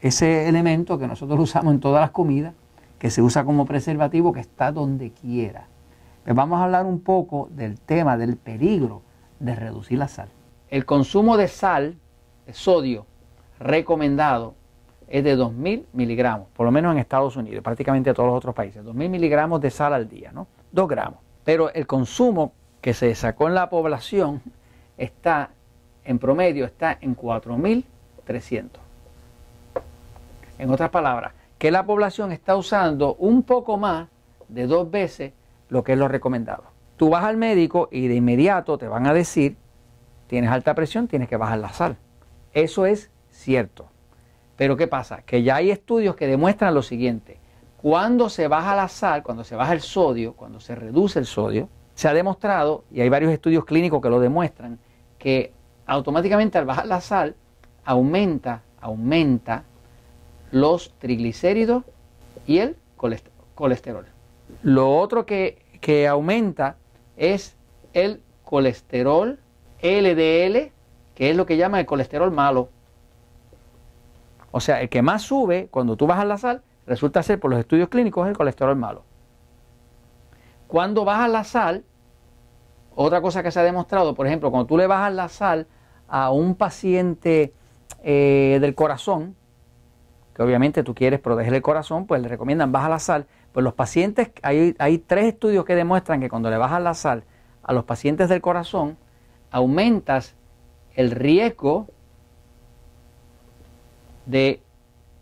ese elemento que nosotros usamos en todas las comidas, que se usa como preservativo, que está donde quiera. Pues vamos a hablar un poco del tema del peligro de reducir la sal. El consumo de sal, de sodio, recomendado es de 2.000 miligramos, por lo menos en Estados Unidos, prácticamente en todos los otros países, 2.000 miligramos de sal al día, ¿no? 2 gramos. Pero el consumo que se sacó en la población está, en promedio, está en 4.300. En otras palabras, que la población está usando un poco más de dos veces lo que es lo recomendado. Tú vas al médico y de inmediato te van a decir, tienes alta presión, tienes que bajar la sal. Eso es cierto. Pero ¿qué pasa? Que ya hay estudios que demuestran lo siguiente. Cuando se baja la sal, cuando se baja el sodio, cuando se reduce el sodio, se ha demostrado, y hay varios estudios clínicos que lo demuestran, que automáticamente al bajar la sal aumenta, aumenta los triglicéridos y el colesterol. Lo otro que, aumenta es el colesterol LDL, que es lo que llaman el colesterol malo. O sea, el que más sube cuando tú bajas la sal, resulta ser por los estudios clínicos el colesterol malo. Cuando bajas la sal, otra cosa que se ha demostrado, por ejemplo, cuando tú le bajas la sal a un paciente eh, del corazón, obviamente tú quieres proteger el corazón, pues le recomiendan baja la sal. Pues los pacientes, hay, hay tres estudios que demuestran que cuando le bajas la sal a los pacientes del corazón, aumentas el riesgo de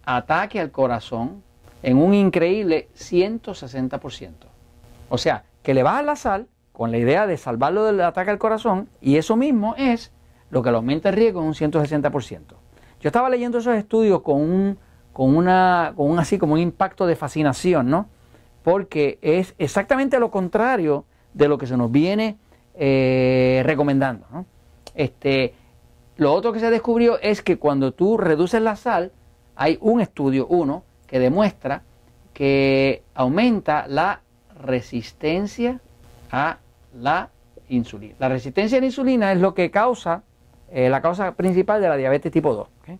ataque al corazón en un increíble 160%. O sea, que le bajas la sal con la idea de salvarlo del ataque al corazón y eso mismo es lo que le aumenta el riesgo en un 160%. Yo estaba leyendo esos estudios con un con, una, con un así como un impacto de fascinación, ¿no? Porque es exactamente lo contrario de lo que se nos viene eh, recomendando, Este, lo otro que se descubrió es que cuando tú reduces la sal, hay un estudio, uno, que demuestra que aumenta la resistencia a la insulina. La resistencia a la insulina es lo que causa, eh, la causa principal de la diabetes tipo 2.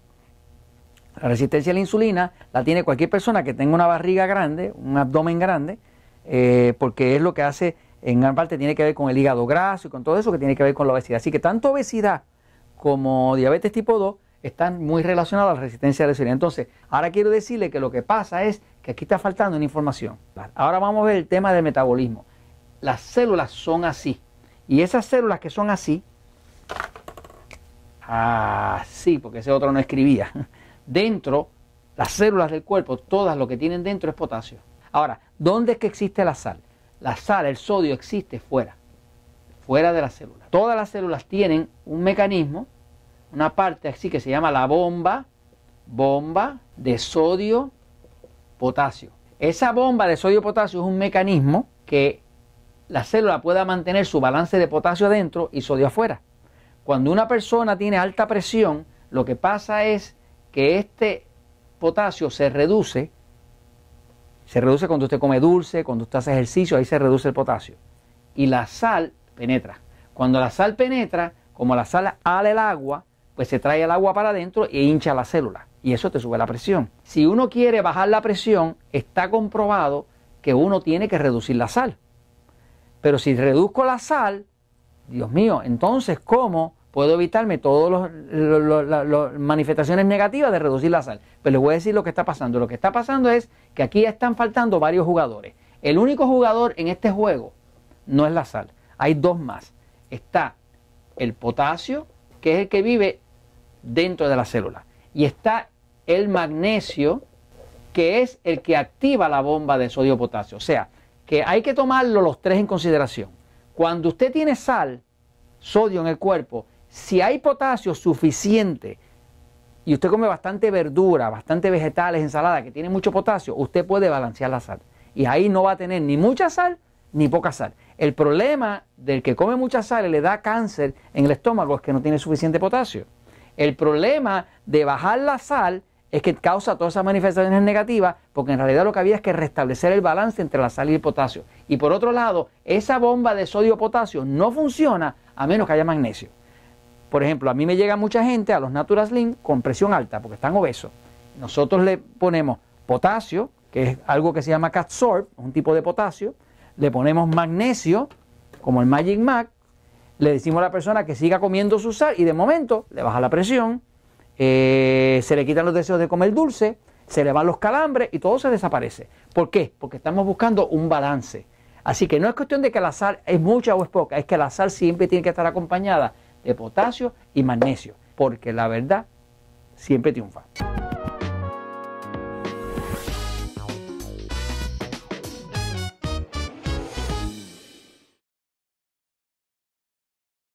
La resistencia a la insulina la tiene cualquier persona que tenga una barriga grande, un abdomen grande, eh, porque es lo que hace, en gran parte tiene que ver con el hígado graso y con todo eso que tiene que ver con la obesidad. Así que tanto obesidad como diabetes tipo 2 están muy relacionados a la resistencia a la insulina. Entonces, ahora quiero decirle que lo que pasa es que aquí está faltando una información. Ahora vamos a ver el tema del metabolismo. Las células son así. Y esas células que son así, así, ah, porque ese otro no escribía dentro, las células del cuerpo, todas lo que tienen dentro es potasio. Ahora, ¿dónde es que existe la sal? La sal, el sodio existe fuera, fuera de las células. Todas las células tienen un mecanismo, una parte así que se llama la bomba, bomba de sodio potasio. Esa bomba de sodio potasio es un mecanismo que la célula pueda mantener su balance de potasio adentro y sodio afuera. Cuando una persona tiene alta presión, lo que pasa es que este potasio se reduce, se reduce cuando usted come dulce, cuando usted hace ejercicio, ahí se reduce el potasio. Y la sal penetra. Cuando la sal penetra, como la sal ala el agua, pues se trae el agua para adentro e hincha la célula. Y eso te sube la presión. Si uno quiere bajar la presión, está comprobado que uno tiene que reducir la sal. Pero si reduzco la sal, Dios mío, entonces ¿cómo? puedo evitarme todas las manifestaciones negativas de reducir la sal. Pero les voy a decir lo que está pasando. Lo que está pasando es que aquí están faltando varios jugadores. El único jugador en este juego no es la sal. Hay dos más. Está el potasio, que es el que vive dentro de la célula. Y está el magnesio, que es el que activa la bomba de sodio-potasio. O sea, que hay que tomarlo los tres en consideración. Cuando usted tiene sal, sodio en el cuerpo, si hay potasio suficiente y usted come bastante verdura, bastante vegetales, ensalada que tiene mucho potasio, usted puede balancear la sal. Y ahí no va a tener ni mucha sal ni poca sal. El problema del que come mucha sal y le da cáncer en el estómago es que no tiene suficiente potasio. El problema de bajar la sal es que causa todas esas manifestaciones negativas, porque en realidad lo que había es que restablecer el balance entre la sal y el potasio. Y por otro lado, esa bomba de sodio-potasio no funciona a menos que haya magnesio. Por ejemplo, a mí me llega mucha gente a los Natural Slim con presión alta porque están obesos. Nosotros le ponemos potasio, que es algo que se llama Catsorb, un tipo de potasio. Le ponemos magnesio, como el Magic Mac. Le decimos a la persona que siga comiendo su sal y de momento le baja la presión, eh, se le quitan los deseos de comer dulce, se le van los calambres y todo se desaparece. ¿Por qué? Porque estamos buscando un balance. Así que no es cuestión de que la sal es mucha o es poca, es que la sal siempre tiene que estar acompañada de potasio y magnesio, porque la verdad siempre triunfa.